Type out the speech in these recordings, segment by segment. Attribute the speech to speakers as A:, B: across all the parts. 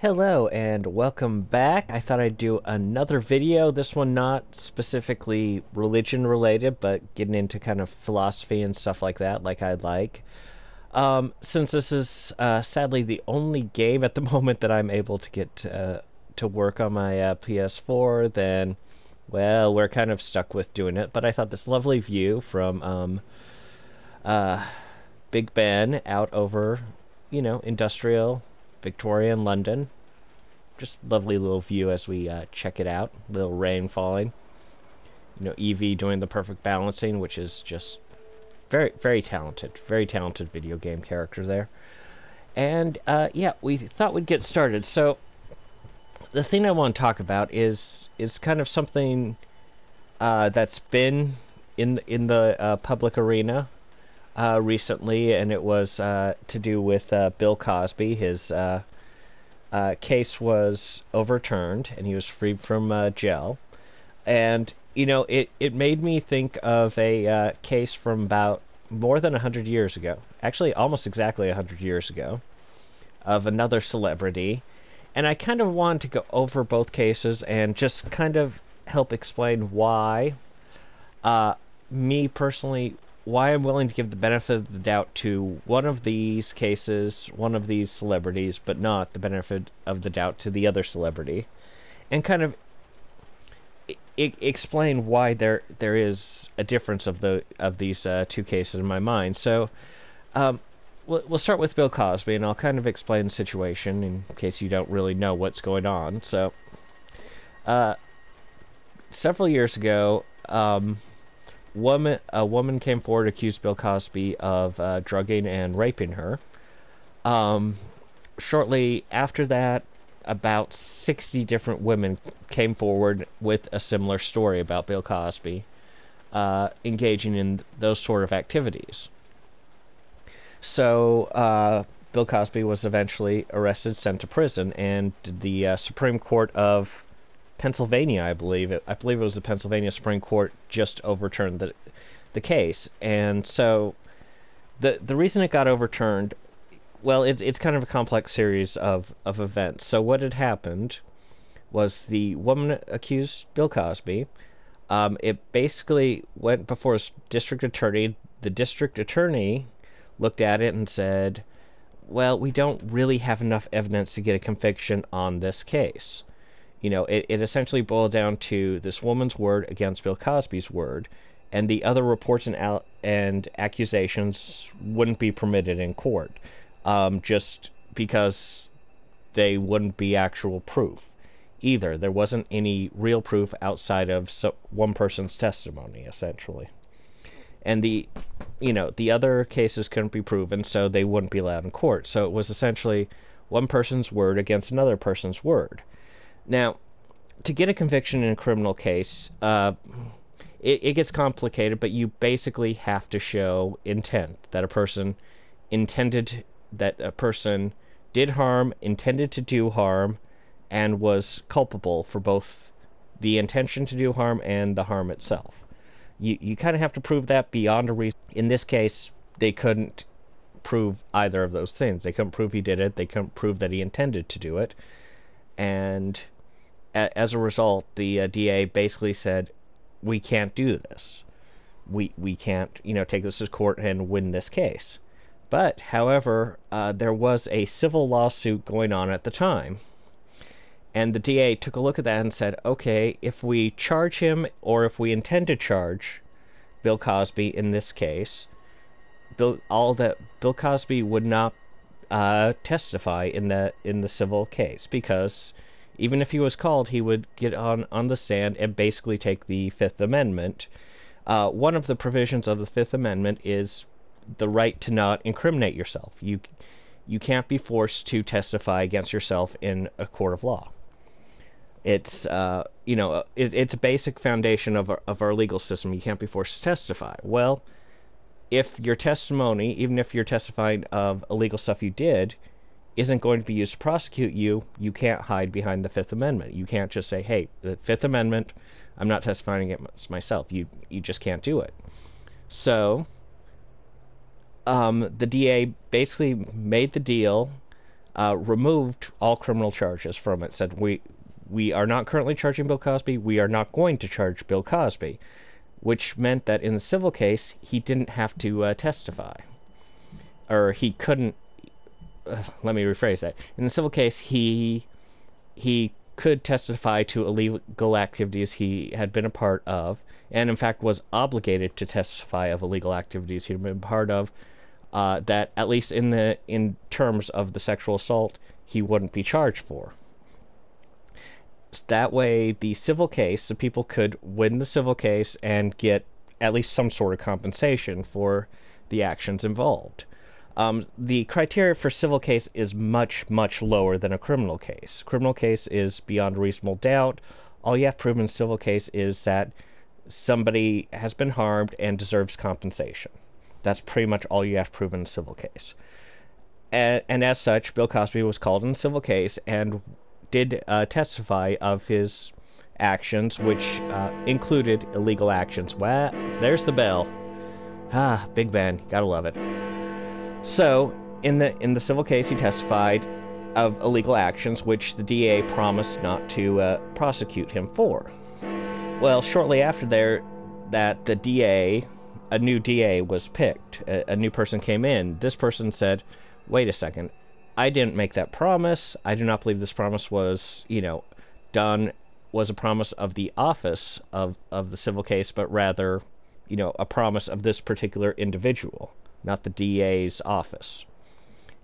A: Hello and welcome back. I thought I'd do another video, this one not specifically religion related, but getting into kind of philosophy and stuff like that, like I'd like. Um, since this is uh, sadly the only game at the moment that I'm able to get uh, to work on my uh, PS4, then, well, we're kind of stuck with doing it. But I thought this lovely view from um, uh, Big Ben out over, you know, industrial Victoria and London. Just lovely little view as we uh, check it out. Little rain falling. You know, Evie doing the perfect balancing, which is just very, very talented. Very talented video game character there. And uh, yeah, we thought we'd get started. So the thing I want to talk about is is kind of something uh, that's been in in the uh, public arena uh, recently, and it was uh, to do with uh, Bill Cosby. His uh, uh, case was overturned, and he was freed from uh, jail. And you know, it it made me think of a case from about more than hundred years ago, actually almost exactly hundred years ago, of another celebrity. And I kind of wanted to go over both cases and just kind of help explain why me personally why I'm willing to give the benefit of the doubt to one of these cases, one of these celebrities, but not the benefit of the doubt to the other celebrity, and kind of I- explain why there there is a difference of the of these uh, two cases in my mind. So, um, we'll, we'll start with Bill Cosby, and I'll kind of explain the situation in case you don't really know what's going on. So, uh, several years ago. Um, woman a woman came forward accused Bill Cosby of uh, drugging and raping her. Um, shortly after that, about sixty different women came forward with a similar story about Bill Cosby uh, engaging in those sort of activities. So uh, Bill Cosby was eventually arrested, sent to prison, and the uh, Supreme Court of Pennsylvania, I believe. I believe it was the Pennsylvania Supreme Court just overturned the the case, and so the the reason it got overturned, well, it's it's kind of a complex series of of events. So what had happened was the woman accused Bill Cosby. Um, it basically went before his district attorney. The district attorney looked at it and said, "Well, we don't really have enough evidence to get a conviction on this case." you know, it, it essentially boiled down to this woman's word against Bill Cosby's word, and the other reports and, al- and accusations wouldn't be permitted in court um, just because they wouldn't be actual proof either. There wasn't any real proof outside of so- one person's testimony, essentially. And the, you know, the other cases couldn't be proven, so they wouldn't be allowed in court. So it was essentially one person's word against another person's word now, to get a conviction in a criminal case, uh, it, it gets complicated, but you basically have to show intent that a person intended that a person did harm, intended to do harm, and was culpable for both the intention to do harm and the harm itself. You you kind of have to prove that beyond a reason. In this case, they couldn't prove either of those things. They couldn't prove he did it. They couldn't prove that he intended to do it, and a, as a result, the uh, DA basically said, "We can't do this. We we can't you know take this to court and win this case." But, however, uh, there was a civil lawsuit going on at the time. And the DA took a look at that and said, okay, if we charge him or if we intend to charge Bill Cosby in this case, Bill, all that Bill Cosby would not uh, testify in the in the civil case because even if he was called, he would get on, on the stand and basically take the Fifth Amendment. Uh, one of the provisions of the Fifth Amendment is the right to not incriminate yourself. You, you can't be forced to testify against yourself in a court of law. It's uh, you know uh, it, it's a basic foundation of our, of our legal system. You can't be forced to testify. Well, if your testimony, even if you're testifying of illegal stuff you did, isn't going to be used to prosecute you, you can't hide behind the Fifth Amendment. You can't just say, hey, the Fifth Amendment, I'm not testifying against myself. You, you just can't do it. So um, the DA basically made the deal, uh, removed all criminal charges from it, said, we, we are not currently charging Bill Cosby. We are not going to charge Bill Cosby, which meant that in the civil case, he didn't have to uh, testify, or he couldn't let me rephrase that. In the civil case, he he could testify to illegal activities he had been a part of, and in fact was obligated to testify of illegal activities he had been part of. Uh, that at least in the in terms of the sexual assault, he wouldn't be charged for. So that way, the civil case, the people could win the civil case and get at least some sort of compensation for the actions involved. Um, the criteria for civil case is much, much lower than a criminal case. Criminal case is beyond reasonable doubt. All you have to prove in civil case is that somebody has been harmed and deserves compensation. That's pretty much all you have to prove in civil case. And, and as such, Bill Cosby was called in civil case and did uh, testify of his actions, which uh, included illegal actions. Well, there's the bell. Ah, Big Ben, gotta love it. So, in the in the civil case, he testified of illegal actions which the DA promised not to uh, prosecute him for. Well, shortly after there, that the DA, a new DA was picked. A, a new person came in. This person said, "Wait a second, I didn't make that promise. I do not believe this promise was, you know, done was a promise of the office of of the civil case, but rather." You know, a promise of this particular individual not the DA's office.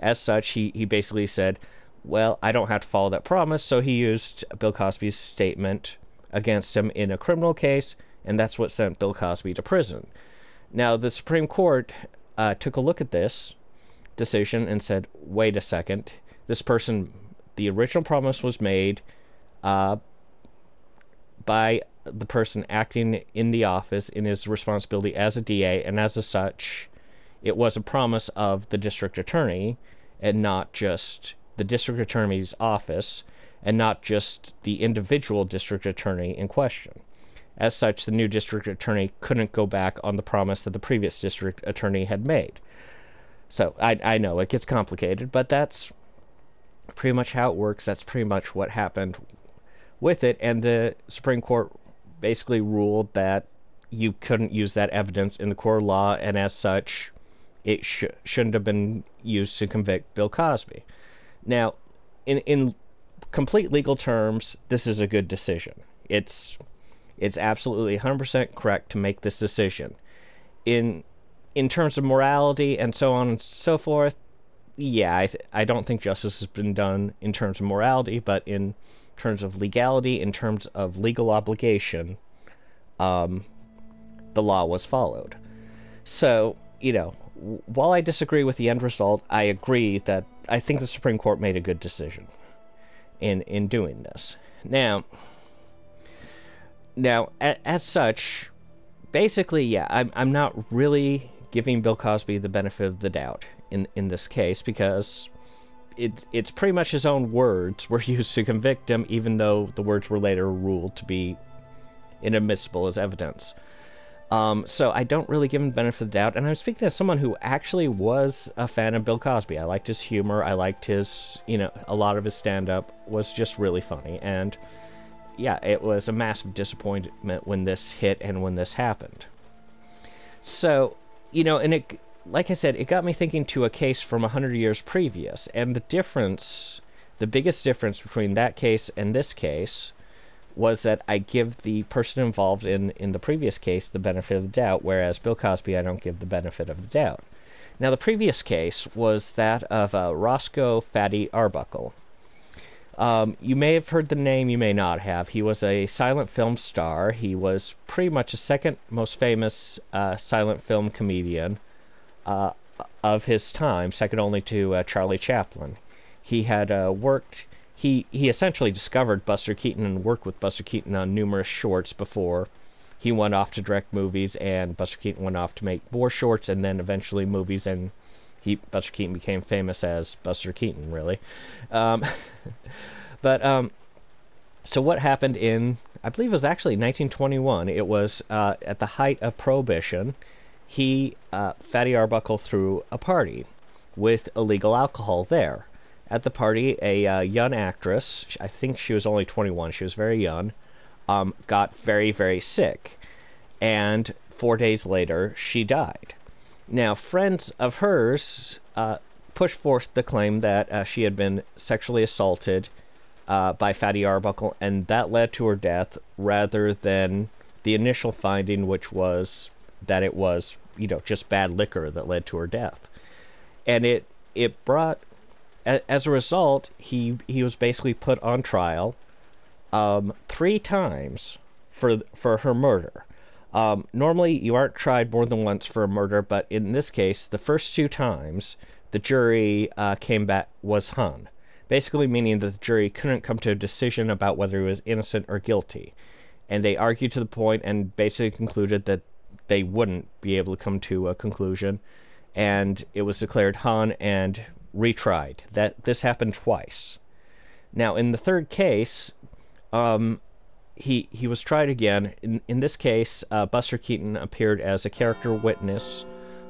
A: As such, he, he basically said, Well, I don't have to follow that promise, so he used Bill Cosby's statement against him in a criminal case, and that's what sent Bill Cosby to prison. Now, the Supreme Court uh, took a look at this decision and said, Wait a second, this person, the original promise was made uh, by the person acting in the office in his responsibility as a DA, and as a such, it was a promise of the district attorney and not just the district attorney's office and not just the individual district attorney in question. As such, the new district attorney couldn't go back on the promise that the previous district attorney had made. So I, I know it gets complicated, but that's pretty much how it works. That's pretty much what happened with it. And the Supreme Court basically ruled that you couldn't use that evidence in the of law, and as such, it sh- shouldn't have been used to convict Bill Cosby. Now, in in complete legal terms, this is a good decision. It's it's absolutely 100% correct to make this decision. In in terms of morality and so on and so forth, yeah, I th- I don't think justice has been done in terms of morality, but in terms of legality, in terms of legal obligation, um, the law was followed. So you know, while I disagree with the end result, I agree that I think the Supreme Court made a good decision in in doing this. Now, now as, as such, basically, yeah, I'm I'm not really giving Bill Cosby the benefit of the doubt in in this case because it's it's pretty much his own words were used to convict him, even though the words were later ruled to be inadmissible as evidence. Um, so I don't really give him the benefit of the doubt. And I'm speaking as someone who actually was a fan of Bill Cosby. I liked his humor. I liked his, you know, a lot of his stand up was just really funny. And yeah, it was a massive disappointment when this hit and when this happened. So, you know, and it, like I said, it got me thinking to a case from 100 years previous. And the difference, the biggest difference between that case and this case was that I give the person involved in, in the previous case the benefit of the doubt, whereas Bill Cosby, I don't give the benefit of the doubt. Now, the previous case was that of uh, Roscoe Fatty Arbuckle. Um, you may have heard the name, you may not have. He was a silent film star. He was pretty much the second most famous uh, silent film comedian uh, of his time, second only to uh, Charlie Chaplin. He had uh, worked he he essentially discovered Buster Keaton and worked with Buster Keaton on numerous shorts before he went off to direct movies and Buster Keaton went off to make more shorts and then eventually movies and he Buster Keaton became famous as Buster Keaton really um, but um, so what happened in I believe it was actually 1921 it was uh, at the height of prohibition he uh, Fatty Arbuckle threw a party with illegal alcohol there at the party, a uh, young actress, I think she was only 21, she was very young, um, got very, very sick. And four days later, she died. Now, friends of hers uh, pushed forth the claim that uh, she had been sexually assaulted uh, by Fatty Arbuckle, and that led to her death rather than the initial finding, which was that it was, you know, just bad liquor that led to her death. And it, it brought a, as a result, he he was basically put on trial um, three times for for her murder. Um, normally, you aren't tried more than once for a murder, but in this case, the first two times, the jury uh, came back was hung, basically meaning that the jury couldn't come to a decision about whether he was innocent or guilty, and they argued to the point and basically concluded that they wouldn't be able to come to a conclusion, and it was declared hung and retried. That this happened twice. Now, in the third case, um, he he was tried again. In in this case, uh, Buster Keaton appeared as a character witness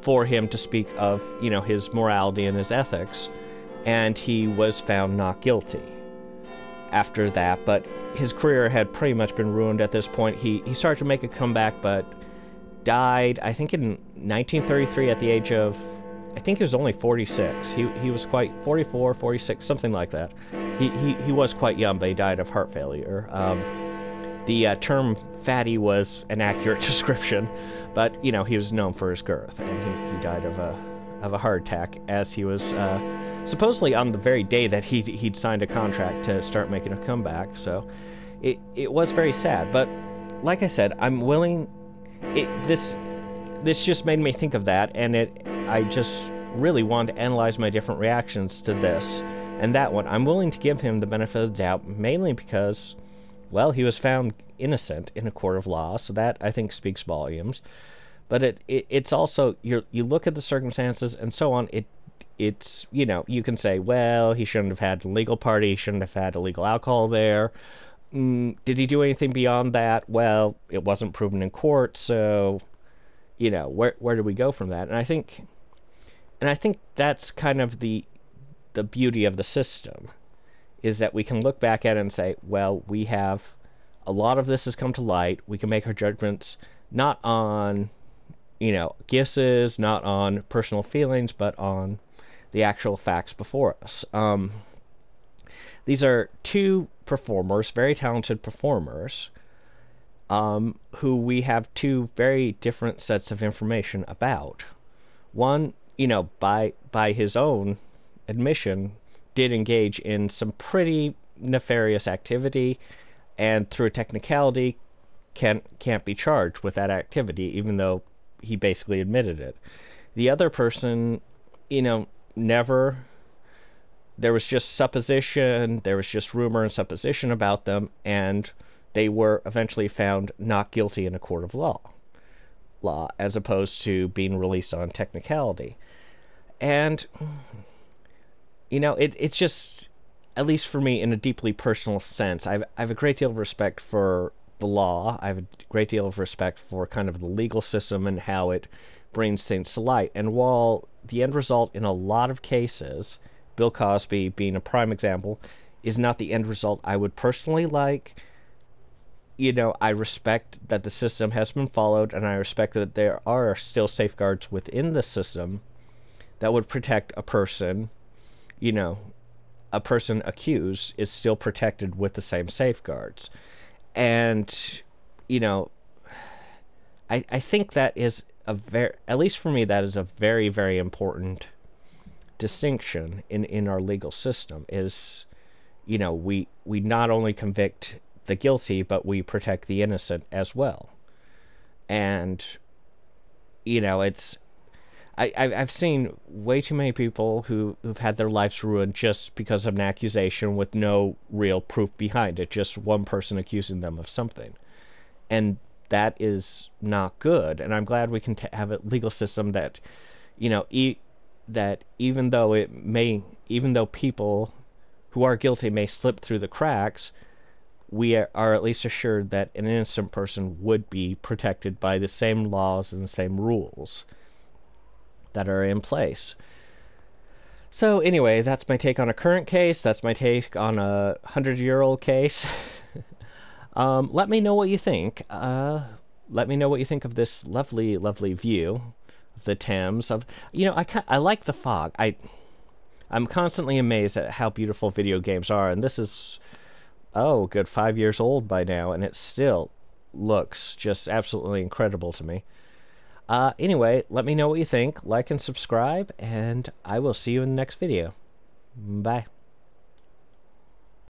A: for him to speak of you know his morality and his ethics, and he was found not guilty. After that, but his career had pretty much been ruined at this point. He he started to make a comeback, but died I think in 1933 at the age of I think he was only 46. He, he was quite 44, 46, something like that. He, he, he was quite young, but he died of heart failure. Um, the uh, term fatty was an accurate description, but you know he was known for his girth, and he, he died of a of a heart attack as he was uh, supposedly on the very day that he he'd signed a contract to start making a comeback. So it it was very sad, but like I said, I'm willing. It, this this just made me think of that, and it, I just really wanted to analyze my different reactions to this and that one. I'm willing to give him the benefit of the doubt, mainly because, well, he was found innocent in a court of law, so that I think speaks volumes. But it, it it's also you you look at the circumstances and so on. It it's you know you can say, well, he shouldn't have had a legal party, he shouldn't have had illegal alcohol there. Mm, did he do anything beyond that? Well, it wasn't proven in court, so you know where where do we go from that and i think and i think that's kind of the the beauty of the system is that we can look back at it and say well we have a lot of this has come to light we can make our judgments not on you know guesses not on personal feelings but on the actual facts before us um, these are two performers very talented performers um, who we have two very different sets of information about. One, you know, by by his own admission, did engage in some pretty nefarious activity, and through technicality, can can't be charged with that activity, even though he basically admitted it. The other person, you know, never. There was just supposition. There was just rumor and supposition about them, and they were eventually found not guilty in a court of law, law as opposed to being released on technicality. And you know, it, it's just at least for me in a deeply personal sense, I've I've a great deal of respect for the law. I have a great deal of respect for kind of the legal system and how it brings things to light. And while the end result in a lot of cases, Bill Cosby being a prime example, is not the end result I would personally like you know, I respect that the system has been followed, and I respect that there are still safeguards within the system that would protect a person, you know, a person accused is still protected with the same safeguards. And, you know, I, I think that is a very, at least for me, that is a very, very important distinction in, in our legal system is, you know, we, we not only convict the guilty, but we protect the innocent as well. And, you know, it's. I, I've seen way too many people who, who've had their lives ruined just because of an accusation with no real proof behind it, just one person accusing them of something. And that is not good. And I'm glad we can t- have a legal system that, you know, e- that even though it may, even though people who are guilty may slip through the cracks, we are at least assured that an innocent person would be protected by the same laws and the same rules that are in place. So, anyway, that's my take on a current case. That's my take on a 100 year old case. um, let me know what you think. Uh, let me know what you think of this lovely, lovely view of the Thames. Of you know, I I like the fog. I I'm constantly amazed at how beautiful video games are, and this is oh, good five years old by now, and it still looks just absolutely incredible to me. Uh, anyway, let me know what you think. Like and subscribe, and I will see you in the next video. Bye.